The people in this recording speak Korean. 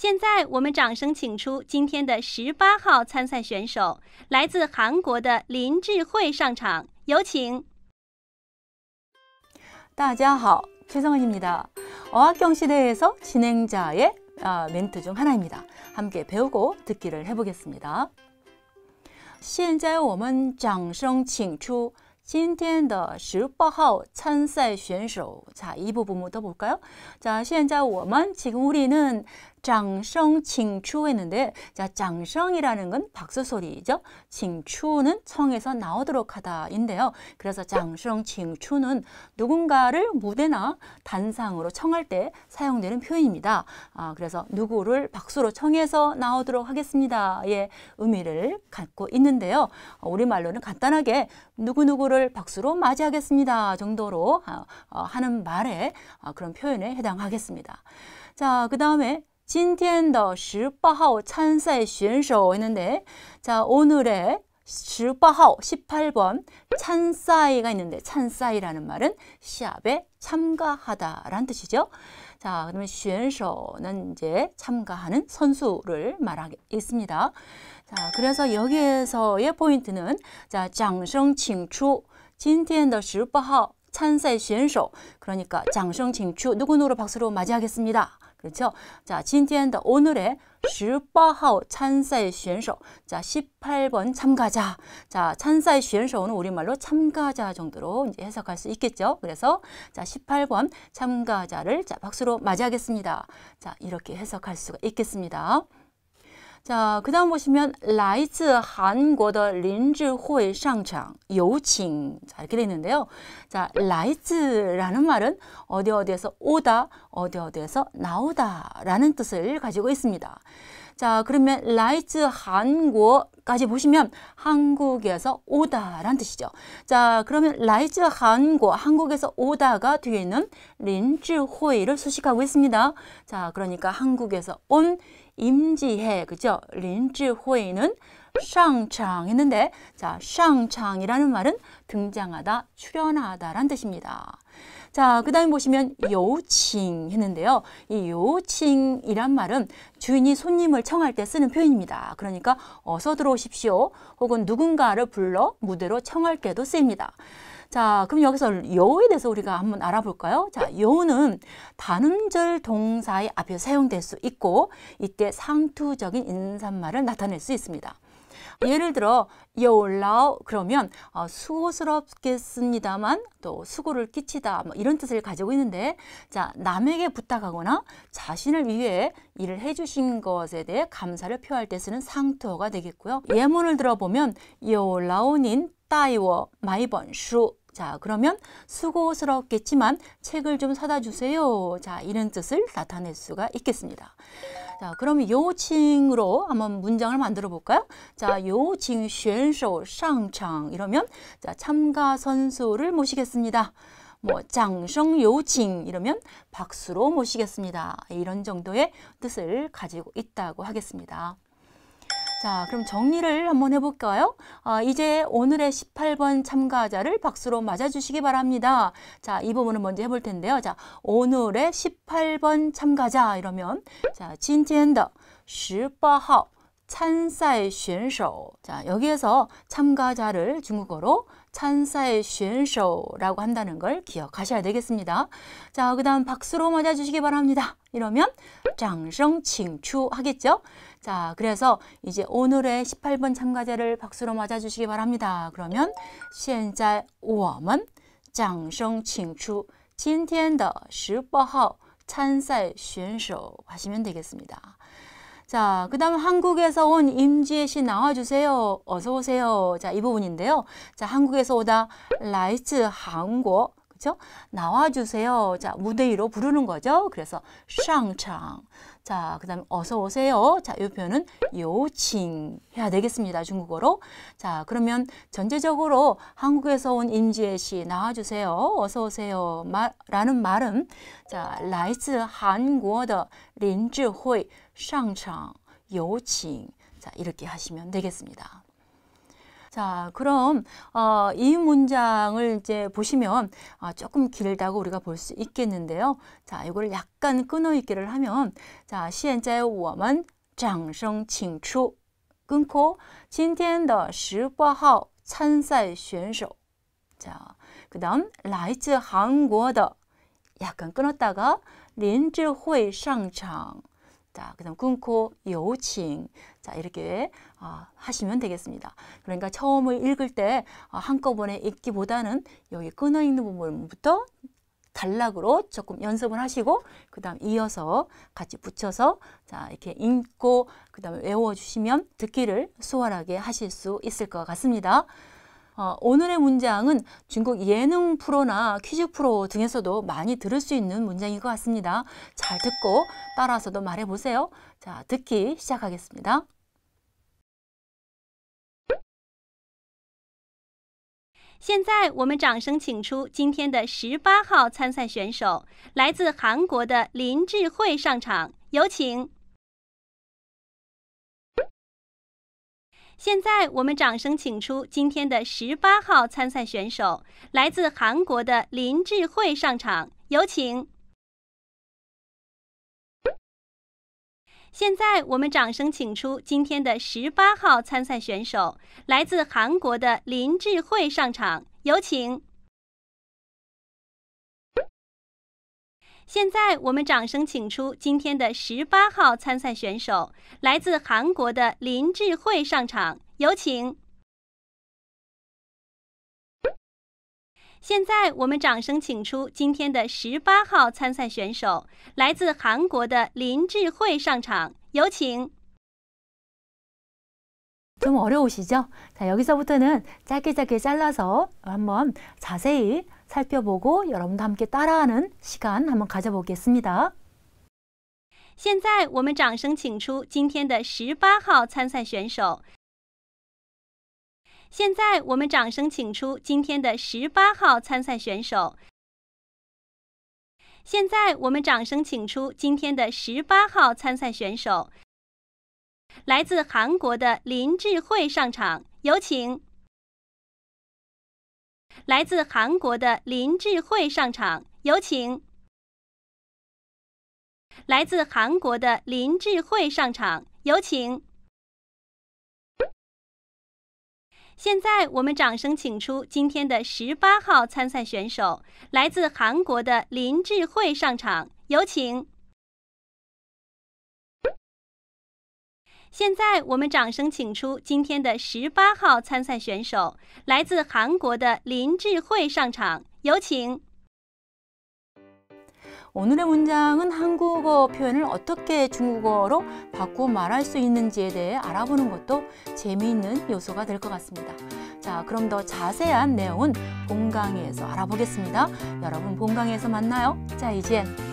现在我们掌声请出今天的十八号参赛选手，来自韩国的林智惠上场，有请。大家好，崔成恩입니 다。 어학경시대에서진행자의멘트중하나입니다함께배우고듣기를해보겠습니다现在我们掌声请出今天的十八号参赛选手。자이부분부터볼까요자现在我们，지금우리는 장성 칭추 했는데 자 장성이라는 건 박수 소리죠. 칭추는 청에서 나오도록 하다인데요. 그래서 장성 칭추는 누군가를 무대나 단상으로 청할 때 사용되는 표현입니다. 아, 그래서 누구를 박수로 청해서 나오도록 하겠습니다의 의미를 갖고 있는데요. 아, 우리말로는 간단하게 누구누구를 박수로 맞이하겠습니다 정도로 아, 어, 하는 말에 아, 그런 표현에 해당하겠습니다. 자, 그 다음에 今天的 18호 찬사의 选手 있는데 자 오늘의 18호 18번 찬사이가 있는데 찬사이라는 말은 시합에 참가하다라는 뜻이죠. 자, 그러면 选手는 이제 참가하는 선수를 말하겠습니다. 자, 그래서 여기에서의 포인트는 자, 장성 칭추 今天的 18호 찬사의 选手 그러니까 장성 칭추 누구누구 박수로 맞이하겠습니다. 그렇죠? 자, 今天的 오늘의 18호 참사의 选手. 자, 18번 참가자. 자, 참사의 选手는 우리말로 참가자 정도로 이제 해석할 수 있겠죠. 그래서 자, 18번 참가자를 자, 박수로 맞이하겠습니다. 자, 이렇게 해석할 수가 있겠습니다. 자, 그 다음 보시면 라이自 한국의 린즈호의 상장, 요칭 자, 이렇게 돼 있는데요. 자, 라이自라는 말은 어디 어디에서 오다, 어디 어디에서 나오다 라는 뜻을 가지고 있습니다. 자, 그러면 라이츠 한국 까지 보시면 한국에서 오다란 뜻이죠. 자, 그러면 라이즈 한국, 한국에서 오다가 뒤에 있는 린즈호이를 수식하고 있습니다. 자, 그러니까 한국에서 온 임지해, 그죠? 린즈호이는 샹창 했는데 자, 샹창이라는 말은 등장하다, 출연하다란 뜻입니다. 자, 그 다음에 보시면 요칭 했는데요. 이 요칭이란 말은 주인이 손님을 청할 때 쓰는 표현입니다. 그러니까 어서 들어오십시오 혹은 누군가를 불러 무대로 청할 때도 쓰입니다. 자, 그럼 여기서 요에 대해서 우리가 한번 알아볼까요? 자, 요는 단음절 동사의 앞에 사용될 수 있고 이때 상투적인 인사말을 나타낼 수 있습니다. 예를 들어 여올라오 그러면 어, 수고스럽겠습니다만 또 수고를 끼치다 뭐 이런 뜻을 가지고 있는데 자 남에게 부탁하거나 자신을 위해 일을 해주신 것에 대해 감사를 표할 때 쓰는 상투어가 되겠고요. 예문을 들어보면 여올라오닌 따이워 마이번슈 자, 그러면 수고스럽겠지만 책을 좀 사다 주세요. 자, 이런 뜻을 나타낼 수가 있겠습니다. 자, 그럼 요칭으로 한번 문장을 만들어 볼까요? 자, 요칭 选쇼 상창 이러면 자, 참가 선수를 모시겠습니다. 뭐 장성 요칭 이러면 박수로 모시겠습니다. 이런 정도의 뜻을 가지고 있다고 하겠습니다. 자, 그럼 정리를 한번 해볼까요? 아, 이제 오늘의 18번 참가자를 박수로 맞아주시기 바랍니다. 자, 이 부분은 먼저 해볼 텐데요. 자, 오늘의 18번 참가자 이러면 자, 今天더 18号 찬사의 选手 자, 여기에서 참가자를 중국어로 찬사의 选手라고 한다는 걸 기억하셔야 되겠습니다. 자, 그 다음 박수로 맞아주시기 바랍니다. 이러면 장성 칭추 하겠죠? 자, 그래서 이제 오늘의 18번 참가자를 박수로 맞아주시기 바랍니다. 그러면 现在我们掌声请出今天的18号参赛选手 하시면 되겠습니다. 자, 그 다음 한국에서 온 임지혜 씨 나와주세요. 어서오세요. 자, 이 부분인데요. 자, 한국에서 오다, 라이自韩国 그죠? 나와주세요. 자, 무대 위로 부르는 거죠. 그래서 샹창. 자, 그 다음에 어서 오세요. 자, 이 표현은 요칭 해야 되겠습니다. 중국어로. 자, 그러면 전체적으로 한국에서 온 임지혜 씨 나와주세요. 어서 오세요. 말, 라는 말은 자, 라이즈 한국어 린지회 샹창 요칭. 자, 이렇게 하시면 되겠습니다. 자, 그럼 어, 이 문장을 이제 보시면 어, 조금 길다고 우리가 볼 수 있겠는데요. 자, 이걸 약간 끊어있기를 하면 자, 현재 在我们 장성 칭추 끊고 今天的十八号参赛选手 자, 그 다음 라来自韩国的 약간 끊었다가 林智慧상场 자, 그 다음 군코 여우칭 자 이렇게 어, 하시면 되겠습니다. 그러니까 처음을 읽을 때 어, 한꺼번에 읽기보다는 여기 끊어 있는 부분부터 단락으로 조금 연습을 하시고 그 다음 이어서 같이 붙여서 자 이렇게 읽고 그 다음에 외워주시면 듣기를 수월하게 하실 수 있을 것 같습니다. 어, 오늘의 문장은 중국 예능 프로나 퀴즈 프로 등에서도 많이 들을 수 있는 문장인 것 같습니다. 잘 듣고 따라서도 말해보세요. 자, 듣기 시작하겠습니다. 现在我们掌声请出今天的十八号参赛选手，来自韩国的林智慧上场，有请。现在我们掌声请出今天的十八号参赛选手，来自韩国的林智慧上场，有请。现在我们掌声请出今天的十八号参赛选手，来自韩国的林智慧上场，有请。现在我们掌声请出今天的十八号参赛选手，来自韩国的林智慧上场，有请。现在我们掌声请出今天的十八号参赛选手，来自韩国的林智慧上场，有请。좀어려우시죠여기서부터는게게잘라서한번자세히살펴보고여러분도함께따라하는시간한번가져보겠습니다现在我们掌声请出今天的十八号参赛选手。现在我们掌声请出今天的十八号参赛选手。现在我们掌声请出今天的十八号参赛选手。来自韩国的林智慧上场，有请。来自韩国的林智慧上场，有请。来自韩国的林智慧上场，有请。现在我们掌声请出今天的十八号参赛选手，来自韩国的林智慧上场，有请。现在我们掌声请出今天的十八号参赛选手，来自韩国的林智惠上场，有请。오늘의문장은한국어표현을어떻게중국어로바꾸말할수있는지에대해알아보는것도재미있는요소가될것같습니다자그럼더자세한내용은본강의에서알아보겠습니다여러분본강의에서만나요再见。